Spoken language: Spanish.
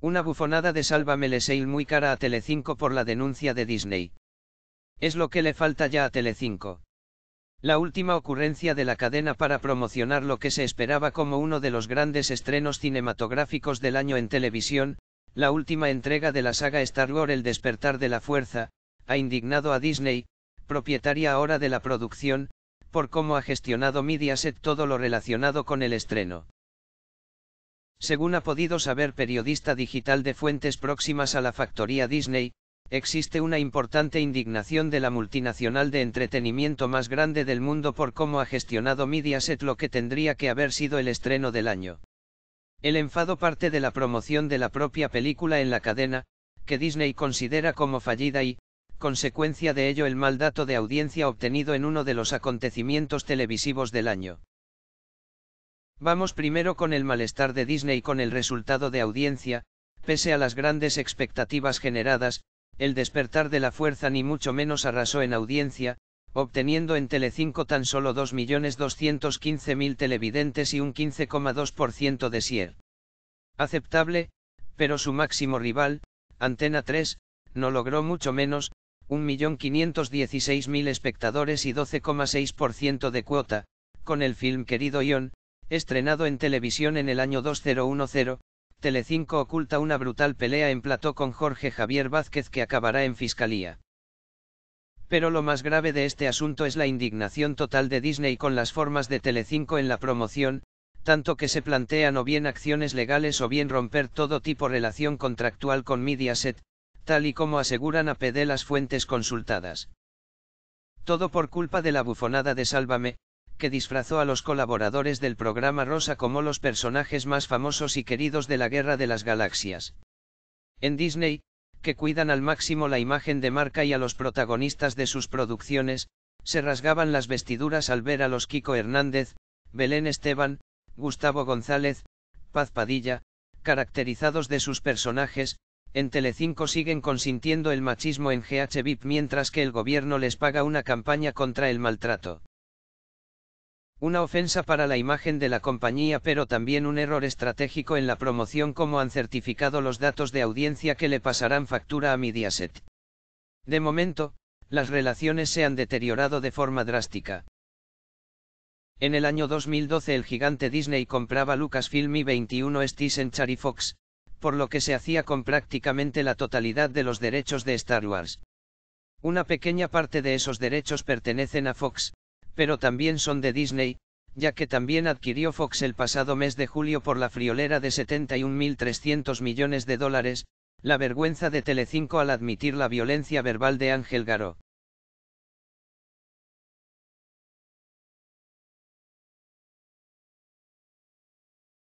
Una bufonada de Sálvame Leseil muy cara a Telecinco por la denuncia de Disney. Es lo que le falta ya a Telecinco. La última ocurrencia de la cadena para promocionar lo que se esperaba como uno de los grandes estrenos cinematográficos del año en televisión, la última entrega de la saga Star Wars El despertar de la fuerza, ha indignado a Disney, propietaria ahora de la producción, por cómo ha gestionado Mediaset todo lo relacionado con el estreno. Según ha podido saber periodista digital de fuentes próximas a la factoría Disney, existe una importante indignación de la multinacional de entretenimiento más grande del mundo por cómo ha gestionado Mediaset lo que tendría que haber sido el estreno del año. El enfado parte de la promoción de la propia película en la cadena, que Disney considera como fallida y, consecuencia de ello el mal dato de audiencia obtenido en uno de los acontecimientos televisivos del año. Vamos primero con el malestar de Disney con el resultado de audiencia, pese a las grandes expectativas generadas, el despertar de la fuerza ni mucho menos arrasó en audiencia, obteniendo en Telecinco tan solo 2.215.000 televidentes y un 15,2% de share. Aceptable, pero su máximo rival, Antena 3, no logró mucho menos, 1.516.000 espectadores y 12,6% de cuota, con el film Querido Ion, Estrenado en televisión en el año 2010, Telecinco oculta una brutal pelea en plató con Jorge Javier Vázquez que acabará en fiscalía. Pero lo más grave de este asunto es la indignación total de Disney con las formas de Telecinco en la promoción, tanto que se plantean o bien acciones legales o bien romper todo tipo relación contractual con Mediaset, tal y como aseguran a PD las fuentes consultadas. Todo por culpa de la bufonada de Sálvame, que disfrazó a los colaboradores del programa Rosa como los personajes más famosos y queridos de la Guerra de las Galaxias. En Disney, que cuidan al máximo la imagen de marca y a los protagonistas de sus producciones, se rasgaban las vestiduras al ver a los Kiko Hernández, Belén Esteban, Gustavo González, Paz Padilla, caracterizados de sus personajes, en Telecinco siguen consintiendo el machismo en GH VIP mientras que el gobierno les paga una campaña contra el maltrato. Una ofensa para la imagen de la compañía pero también un error estratégico en la promoción como han certificado los datos de audiencia que le pasarán factura a Mediaset. De momento, las relaciones se han deteriorado de forma drástica. En el año 2012 el gigante Disney compraba Lucasfilm y 21 en Century Fox, por lo que se hacía con prácticamente la totalidad de los derechos de Star Wars. Una pequeña parte de esos derechos pertenecen a Fox, pero también son de Disney, ya que también adquirió Fox el pasado mes de julio por la friolera de 71.300 millones de dólares, la vergüenza de Telecinco al admitir la violencia verbal de Ángel Garó.